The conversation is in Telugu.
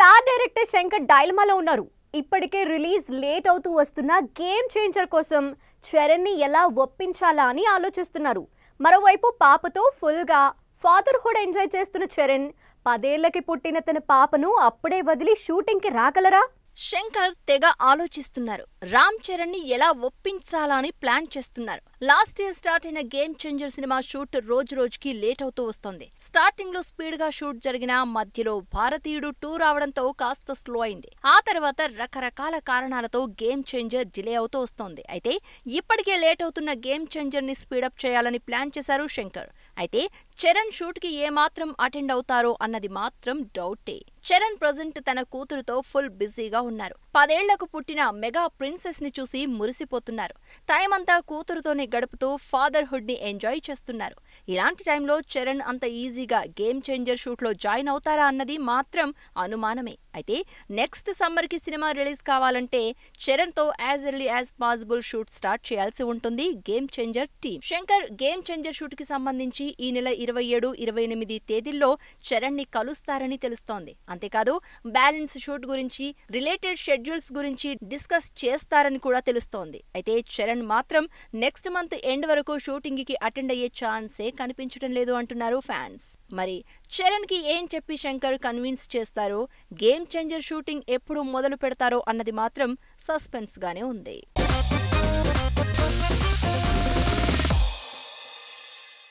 స్టార్ డైరెక్టర్ శంకర్ డైల్మాలో ఉన్నారు ఇప్పటికే రిలీజ్ లేట్ అవుతూ వస్తున్న గేమ్ చేంజర్ కోసం చరణ్ని ఎలా ఒప్పించాలా అని ఆలోచిస్తున్నారు మరోవైపు పాపతో ఫుల్గా ఫాదర్హుడ్ ఎంజాయ్ చేస్తున్న చరణ్ పదేళ్లకి పుట్టిన తన పాపను అప్పుడే వదిలి షూటింగ్కి రాగలరా శంకర్ తెగ ఆలోచిస్తున్నారు రామ్ చరణ్ ని ఎలా ఒప్పించాలని ప్లాన్ చేస్తున్నారు లాస్ట్ ఇయర్ స్టార్ట్ అయిన గేమ్ చేంజర్ సినిమా షూట్ రోజు రోజుకి లేట్ అవుతూ వస్తోంది స్టార్టింగ్ లో స్పీడ్ గా షూట్ జరిగిన మధ్యలో భారతీయుడు టూ రావడంతో కాస్త స్లో అయింది ఆ తర్వాత రకరకాల కారణాలతో గేమ్ చేంజర్ డిలే అవుతూ వస్తోంది అయితే ఇప్పటికే లేట్ అవుతున్న గేమ్ చేంజర్ ని స్పీడప్ చేయాలని ప్లాన్ చేశారు శంకర్ అయితే చరణ్ షూట్ కి ఏమాత్రం అటెండ్ అవుతారో అన్నది మాత్రం డౌటే చరణ్ ప్రజెంట్ తన కూతురుతో ఫుల్ బిజీగా ఉన్నారు పదేళ్లకు పుట్టిన మెగా ప్రిన్సెస్ ని చూసి మురిసిపోతున్నారు టైం అంతా కూతురుతోనే గడుపుతూ ఫాదర్హుడ్ ని ఎంజాయ్ చేస్తున్నారు ఇలాంటి టైంలో చరణ్ అంత ఈజీగా గేమ్ చేంజర్ షూట్ లో జాయిన్ అవుతారా అన్నది మాత్రం అనుమానమే అయితే నెక్స్ట్ సమ్మర్ కి సినిమా రిలీజ్ కావాలంటే చరణ్ తో as early as possible shoot start చేయాల్సి ఉంటుంది game changer team Shankar game changer shoot కి సంబంధించి ఈ నెల ఇరవై ఏడు ఇరవై ఎనిమిది తేదీల్లో చరణ్ ని కలుస్తారని తెలుస్తోంది అంతేకాదు బ్యాలెన్స్ షూట్ గురించి రిలేటెడ్ షెడ్యూల్స్ గురించి డిస్కస్ చేస్తారని కూడా తెలుస్తోంది అయితే చరణ్ మాత్రం నెక్స్ట్ మంత్ ఎండ్ వరకు షూటింగ్ కి అటెండ్ అయ్యే ఛాన్సే కనిపించడం లేదు అంటున్నారు ఫ్యాన్స్ మరి చరణ్ కి ఏం చెప్పి శంకర్ కన్విన్స్ చేస్తారో గేమ్ చేంజర్ షూటింగ్ ఎప్పుడు మొదలు పెడతారో అన్నది మాత్రం సస్పెన్స్ గానే ఉంది